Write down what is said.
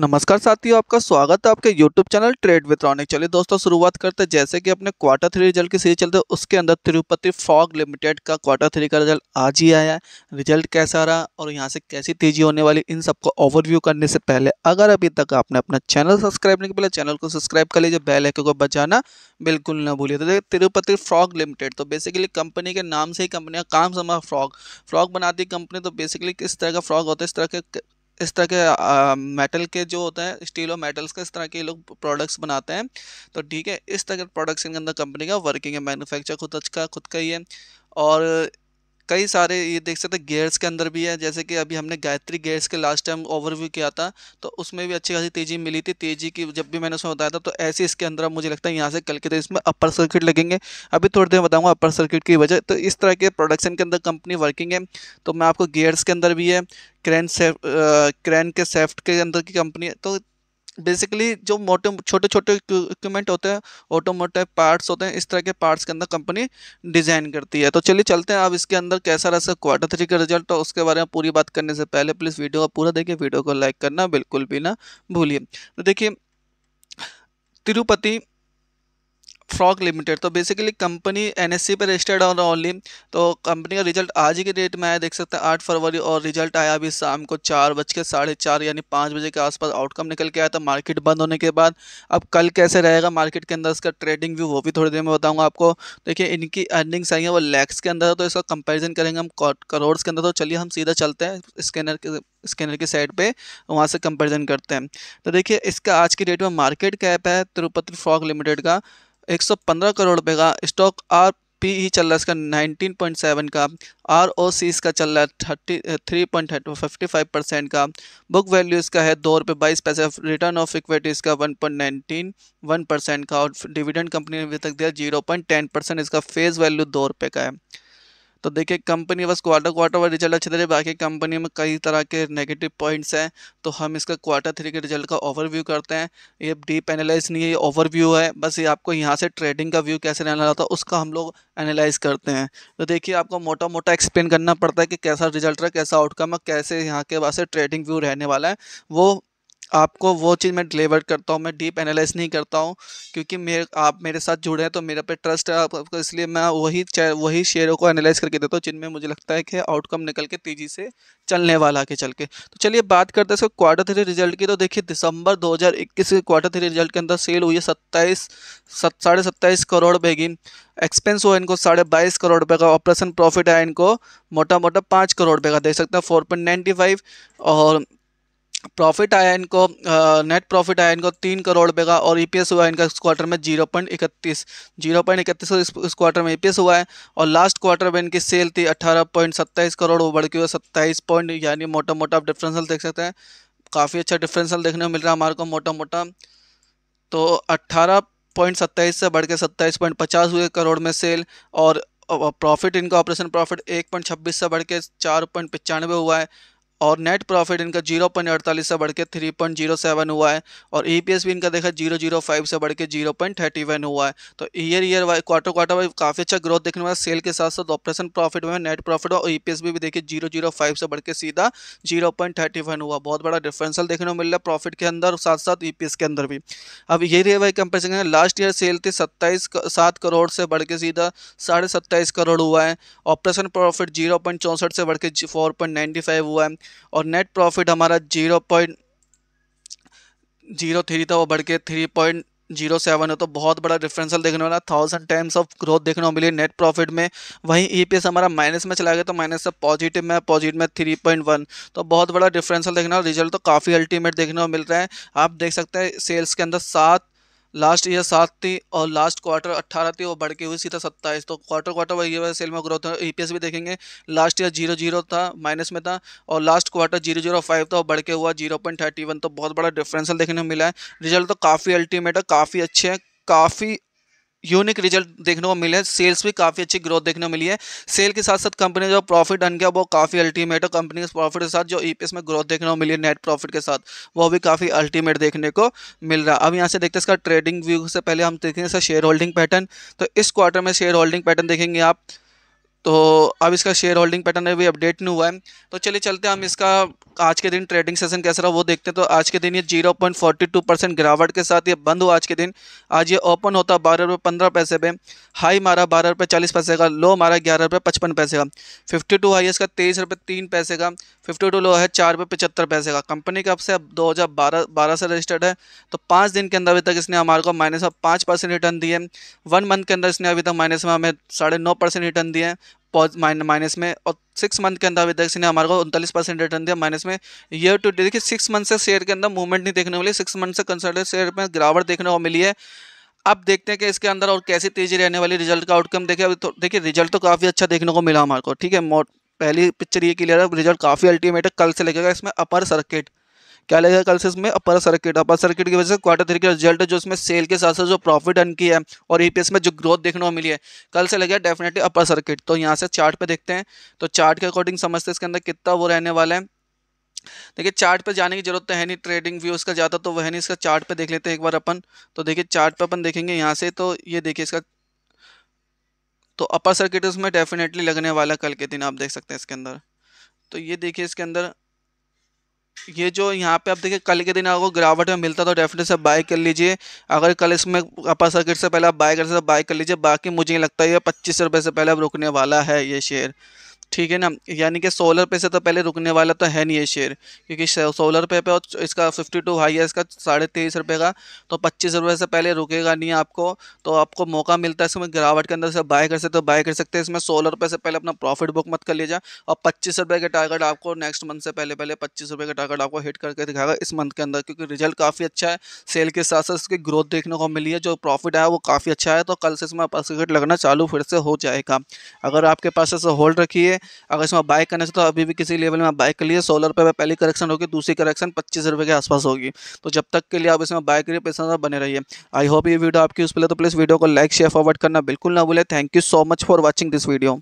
नमस्कार साथियों आपका स्वागत है आपके YouTube channel trade with Ronik चलिए दोस्तों शुरुआत करते हैं जैसे कि अपने क्वार्टर थ्री रिजल्ट की सीरीज चलते उसके अंदर तिरुपति फॉग लिमिटेड का क्वार्टर थ्री का रिजल्ट आज ही आया है रिजल्ट कैसा रहा और यहां से कैसी तेजी होने वाली इन सबको ओवरव्यू करने से पहले अगर अभी तक आपने अपना चैनल सब्सक्राइब नहीं किया पहले चैनल को सब्सक्राइब कर लीजिए बैल एक को बचाना बिल्कुल ना भूलिए तो देखिए तिरुपति फ्रॉग लिमिटेड तो बेसिकली कंपनी के नाम से ही कंपनी का काम समा फ्रॉग फ्रॉग बनाती कंपनी तो बेसिकली किस तरह का फ्रॉग होता है इस तरह के इस तरह के मेटल के जो होते हैं स्टील और मेटल्स के इस तरह के लोग प्रोडक्ट्स बनाते हैं तो ठीक है इस तरह के प्रोडक्ट्स इनके अंदर कंपनी का वर्किंग है मैन्युफैक्चर खुद का खुद का ही है और कई सारे ये देख सकते हैं गेयर्स के अंदर भी है जैसे कि अभी हमने गायत्री गेयर्स के लास्ट टाइम ओवरव्यू किया था तो उसमें भी अच्छी खासी तेज़ी मिली थी तेज़ी की जब भी मैंने उसमें बताया था तो ऐसे इसके अंदर मुझे लगता है यहाँ से कल के दिन तो इसमें अपर सर्किट लगेंगे अभी थोड़ी देर बताऊँगा अपर सर्किट की वजह तो इस तरह के प्रोडक्शन के अंदर कंपनी वर्किंग है तो मैं आपको गेयर्स के अंदर भी है क्रैन सेफ क्रैन के सेफ्ट के अंदर की कंपनी है तो बेसिकली जो मोटे छोटे छोटे इक्विपमेंट होते हैं ऑटोमोटिव पार्ट्स होते हैं इस तरह के पार्ट्स के अंदर कंपनी डिज़ाइन करती है तो चलिए चलते हैं अब इसके अंदर कैसा रहा क्वार्टर थ्री का रिजल्ट और तो उसके बारे में पूरी बात करने से पहले प्लीज़ वीडियो को पूरा देखिए वीडियो को लाइक करना बिल्कुल भी ना भूलिए तो देखिए तिरुपति फ्रॉक लिमिटेड तो basically company N S C पर रजिस्टर्ड और ओनली तो कंपनी का रिजल्ट आज ही के डेट में आया देख सकते हैं आठ फरवरी और रिजल्ट आया अभी शाम को चार बज के साढ़े चार यानी पाँच बजे के आसपास आउटकम निकल के आया था मार्केट बंद होने के बाद अब कल कैसे रहेगा मार्केट के अंदर इसका ट्रेडिंग व्यू वो भी थोड़ी देर में बताऊँगा आपको देखिए इनकी अर्निंग्स आई हैं वो लैक्स के अंदर तो इसका कंपेरिजन करेंगे हम करोड़ के अंदर तो चलिए हम सीधा चलते हैं स्कैनर के स्कैनर के साइड पे वहाँ से कंपेरिजन करते हैं तो देखिए इसका आज की डेट में मार्केट कैप है तिरुपति फ्रॉक लिमिटेड का 115 करोड़ रुपये का स्टॉक आर पी ही चल रहा है इसका 19.7 का आर ओ सी इसका चल रहा है thirty three point fifty five percent का बुक वैल्यू इसका है दो रुपये बाईस पैसे रिटर्न ऑफ इक्विटी इसका one point nineteen one percent का और डिविडेंड कंपनी ने अभी तक दिया जीरो पॉइंट टेन परसेंट इसका फेस वैल्यू दो रुपये का है तो देखिए कंपनी बस क्वार्टर क्वार्टर वाला रिजल्ट अच्छे दे रही है बाकी कंपनी में कई तरह के नेगेटिव पॉइंट्स हैं तो हम इसका क्वार्टर थ्री के रिजल्ट का ओवरव्यू करते हैं ये डीप एनालाइज नहीं है ये ओवरव्यू है बस ये आपको यहाँ से ट्रेडिंग का व्यू कैसे रहना है उसका हम लोग एनालाइज करते हैं तो देखिए आपको मोटा मोटा एक्सप्लेन करना पड़ता है कि कैसा रिजल्ट रहा कैसा आउटकम है कैसे यहाँ के पास ट्रेडिंग व्यू रहने वाला है वो आपको वो चीज़ मैं डिलीवर करता हूँ मैं डीप एनालाइज नहीं करता हूँ क्योंकि मेरे आप मेरे साथ जुड़े हैं तो मेरे पे ट्रस्ट है आपको इसलिए मैं वही वही शेयरों को एनालाइज करके देता हूँ जिनमें मुझे लगता है कि आउटकम निकल के तेज़ी से चलने वाला के चल के तो चलिए बात करते हैं क्वार्टर थ्री रिजल्ट की तो देखिए दिसंबर दो के क्वार्टर थ्री रिजल्ट के अंदर सेल हुई है सत्ताईस सत साढ़े सत्ताईस करोड़ रुपए की एक्सपेंस हुआ इनको साढ़े बाईस करोड़ रुपये का ऑपरेशन प्रॉफिट आया इनको मोटा मोटा पाँच करोड़ रुपये का देख सकते हैं फोर पॉइंट नाइन्टी फाइव और प्रॉफिट आया इनको नेट प्रॉफिट आया इनको तीन करोड़ रुपये का और ईपीएस e हुआ इनका इस क्वार्टर में जीरो पॉइंट इकतीस जीरो पॉइंट इकतीस इस क्वार्टर में ईपीएस e हुआ है और लास्ट क्वार्टर में इनकी सेल थी अट्ठारह पॉइंट सत्ताईस करोड़ वो बढ़ के हुआ सत्ताईस पॉइंट यानी मोटा मोटा आप डिफ्रेंसल देख सकते हैं काफ़ी अच्छा डिफरेंसल देखने को मिल रहा है हमारे को मोटा मोटा तो अट्ठारह पॉइंट सत्ताईस से बढ़ के सत्ताईस पॉइंट पचास हुए करोड़ में सेल और प्रॉफिट इनका ऑपरेशन प्रॉफिट एक पॉइंट छब्बीस से बढ़ के चार पॉइंट पचानवे हुआ है और नेट प्रॉफिट इनका जीरो पॉइंट अड़तालीस से बढ़ के थ्री पॉइंट जीरो सेवन हुआ है और ई पी एस भी इनका देखा जीरो जीरो फाइव से बढ़ के जीरो पॉइंट थर्टी वन हुआ है तो year year wise quarter quarter wise काफ़ी अच्छा ग्रोथ देखने वाला सेल के साथ साथ ऑपरेशन प्रॉफिट में नेट प्रॉफिट और ई पी एस भी, भी देखिए जीरो जीरो फाइव से बढ़ के सीधा जीरो पॉइंट थर्टी वन हुआ बहुत बड़ा डिफरेंसल देखने को मिल रहा है प्रॉफिट के अंदर और साथ साथ ई पी एस के अंदर भी अब ये year wise comparison last year sale थी सत्ताईस सात करोड़ से बढ़ के सीधा साढ़े सत्ताईस करोड़ हुआ है ऑपरेशन प्रॉफिट जीरो पॉइंट चौंसठ से बढ़ के फोर पॉइंट नाइन्टी फाइव हुआ है और नेट प्रॉफिट हमारा जीरो पॉइंट जीरो थ्री था वो बढ़ के थ्री पॉइंट जीरो सेवन है तो बहुत बड़ा डिफरेंसल देखने वाला थाउजेंड टाइम्स ऑफ ग्रोथ देखने को मिली नेट प्रॉफिट में वहीं एस e हमारा माइनस में चला गया तो माइनस से पॉजिटिव में पॉजिटिव में थ्री पॉइंट वन तो बहुत बड़ा डिफरेंसल देखने वाला रिजल्ट तो काफ़ी अल्टीमेट देखने को मिल रहा है आप देख सकते हैं सेल्स के अंदर सात लास्ट ईयर सात थी और लास्ट क्वार्टर अट्ठारह थी और बढ़ के हुई सीधा सत्ताईस तो क्वार्टर क्वार्टर वही है सेल में ग्रोथ ई पी भी देखेंगे लास्ट ईयर जीरो जीरो था माइनस में था और last quarter zero zero five था और बढ़ के हुआ जीरो पॉइंट थर्टी वन तो बहुत बड़ा डिफरेंसल देखने को मिला है रिजल्ट तो काफ़ी अल्टीमेट है काफ़ी अच्छे हैं काफ़ी यूनिक रिजल्ट देखने को मिले सेल्स भी काफ़ी अच्छी ग्रोथ देखने को मिली है सेल के साथ साथ कंपनी जो प्रॉफिट अन गया वो काफ़ी अल्टीमेट है कंपनी के प्रॉफिट के साथ जो ई e में ग्रोथ देखने को मिली है नेट प्रॉफिट के साथ वो भी काफ़ी अल्टीमेट देखने को मिल रहा है अब यहाँ से देखते हैं इसका ट्रेडिंग व्यू से पहले हम देखेंगे इसका शेयर होल्डिंग पैटर्न तो इस क्वार्टर में शेयर होल्डिंग पैटर्न देखेंगे आप तो अब इसका शेयर होल्डिंग पैटर्न अभी अपडेट नहीं हुआ है तो चलिए चलते हैं हम इसका आज के दिन ट्रेडिंग सेशन कैसा रहा वो देखते हैं तो आज के दिन ये 0.42 परसेंट गिरावट के साथ ये बंद हुआ आज के दिन आज ये ओपन होता बारह रुपये पंद्रह पैसे पे हाई मारा बारह रुपये चालीस पैसे का लो मारा ग्यारह रुपये पचपन पैसे का फिफ्टी टू हाई इसका तेईस रुपये तीन पैसे का फिफ्टी टू लो है चार रुपये पचहत्तर पैसे का कंपनी कब से अब दो हज़ार बारह बारह से रजिस्टर्ड है तो पाँच दिन के अंदर अभी तक इसने हमारे को माइनस में पाँच परसेंट रिटर्न दिए वन मंथ के अंदर इसने अभी तक माइनस में हमें साढ़े नौ परसेंट रिटर्न दिए माइनस में और सिक्स मंथ के अंदर अभी तक ने हमारे को उनतालीस परसेंट रिटर्न दिया माइनस में ईयर टू डे देखिए सिक्स मंथ से शेयर के अंदर मूवमेंट नहीं देखने मिली सिक्स मंथ से कंसल्टेड शेयर में गिरावट देखने को मिली है अब देखते हैं कि इसके अंदर और कैसी तेजी रहने वाली रिजल्ट का आउटकम देखिए अभी तो देखिए रिजल्ट तो काफ़ी अच्छा देखने को मिला हमारे को ठीक है पहली पिक्चर ये क्लियर है रिजल्ट काफ़ी अल्टीमेट है कल से लगेगा इसमें अपर सर्किट क्या लगेगा कल से इसमें अपर सर्किट अपर सर्किट की वजह से क्वार्टर थ्री के रिजल्ट जो इसमें सेल के साथ साथ जो प्रॉफिट अन किया है और ई में जो ग्रोथ देखने को मिली है कल से लगेगा डेफिनेटली अपर सर्किट तो यहाँ से चार्ट पे देखते हैं तो चार्ट के अकॉर्डिंग समझते हैं इसके अंदर कितना वो रहने वाला है देखिए चार्ट पे जाने की जरूरत तो है नहीं ट्रेडिंग व्यू इसका ज़्यादा तो वह नहीं इसका चार्ट पे देख लेते हैं एक बार अपन तो देखिए चार्ट पे अपन देखेंगे यहाँ से तो ये देखिए इसका तो अपर सर्किट इसमें डेफिनेटली लगने वाला कल के दिन आप देख सकते हैं इसके अंदर तो ये देखिए इसके अंदर ये जो यहाँ पे आप देखिए कल के दिन आपको गिरावट में मिलता तो डेफिनेट से बाय कर लीजिए अगर कल इसमें अपर सर्किट से पहले आप बाय कर सकते बाय तो कर लीजिए बाकी मुझे नहीं लगता ये पच्चीस रुपये से पहले अब रुकने वाला है ये शेयर ठीक है ना यानी कि सोलह पे से तो पहले रुकने वाला तो है नहीं ये शेयर क्योंकि सोलह रुपये पे और इसका फिफ्टी टू हाई है इसका साढ़े तेईस रुपये का तो पच्चीस रुपये से पहले रुकेगा नहीं आपको तो आपको मौका मिलता है इसमें गिरावट के अंदर से बाय कर सकते तो बाय कर सकते हैं इसमें सोलह रुपये से पहले अपना प्रॉफिट बुक मत कर लीजिए और पच्चीस रुपये का टारगेट आपको नेक्स्ट मंथ से पहले पहले पच्चीस रुपये का टारगेट आपको हिट करके दिखाएगा इस मंथ के अंदर क्योंकि रिजल्ट काफ़ी अच्छा है सेल के साथ साथ इसकी ग्रोथ देखने को मिली है जो प्रॉफिट आया वो काफ़ी अच्छा है तो कल से इसमें सर्किट लगना चालू फिर से हो जाएगा अगर आपके पास ऐसे होल्ड रखिए अगर इसमें बाय करने से तो अभी भी किसी लेवल में आप बाय कर लिए सोलह रुपये में पहली करेक्शन होगी दूसरी करेक्शन पच्चीस रुपये के आसपास होगी तो जब तक के लिए आप इसमें बाय करिए पैसा बने रहिए आई होप ये वीडियो आपकी उस पर तो प्लीज़ वीडियो को लाइक शेयर फॉरवर्ड करना बिल्कुल ना भूलें thank you so much for watching this video